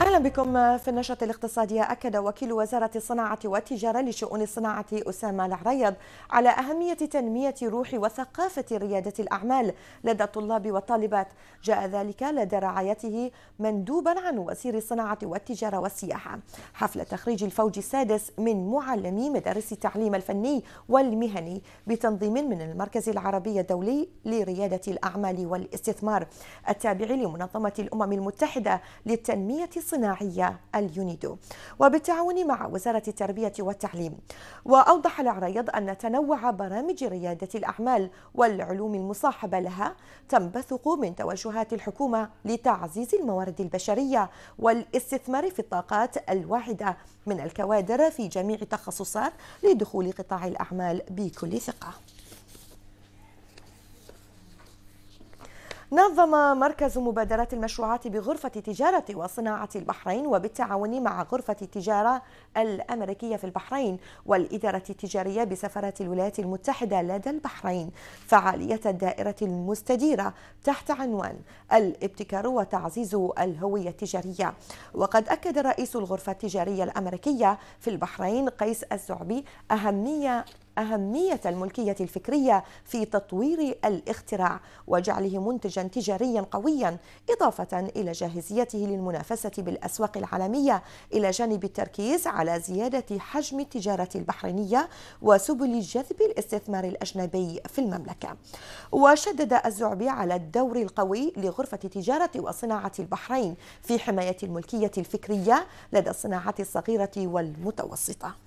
أهلا بكم في النشرة الاقتصادية أكد وكيل وزارة الصناعة والتجارة لشؤون الصناعة أسامة العريض على أهمية تنمية روح وثقافة ريادة الأعمال لدى الطلاب والطالبات جاء ذلك لدى رعايته مندوبا عن وزير الصناعة والتجارة والسياحة حفل تخريج الفوج السادس من معلمي مدارس التعليم الفني والمهني بتنظيم من المركز العربي الدولي لريادة الأعمال والاستثمار التابع لمنظمة الأمم المتحدة للتنمية الصناعية اليونيدو وبالتعاون مع وزارة التربية والتعليم وأوضح العريض أن تنوع برامج ريادة الأعمال والعلوم المصاحبة لها تنبثق من توجهات الحكومة لتعزيز الموارد البشرية والاستثمار في الطاقات الواحدة من الكوادر في جميع التخصصات لدخول قطاع الأعمال بكل ثقة نظم مركز مبادرات المشروعات بغرفة تجارة وصناعة البحرين وبالتعاون مع غرفة التجارة الأمريكية في البحرين والإدارة التجارية بسفارة الولايات المتحدة لدى البحرين فعالية الدائرة المستديرة تحت عنوان الابتكار وتعزيز الهوية التجارية وقد أكد رئيس الغرفة التجارية الأمريكية في البحرين قيس الزعبي أهمية أهمية الملكية الفكرية في تطوير الاختراع وجعله منتجا تجاريا قويا إضافة إلى جاهزيته للمنافسة بالأسواق العالمية إلى جانب التركيز على زيادة حجم التجارة البحرينية وسبل جذب الاستثمار الأجنبي في المملكة وشدد الزعبي على الدور القوي لغرفة تجارة وصناعة البحرين في حماية الملكية الفكرية لدى الصناعات الصغيرة والمتوسطة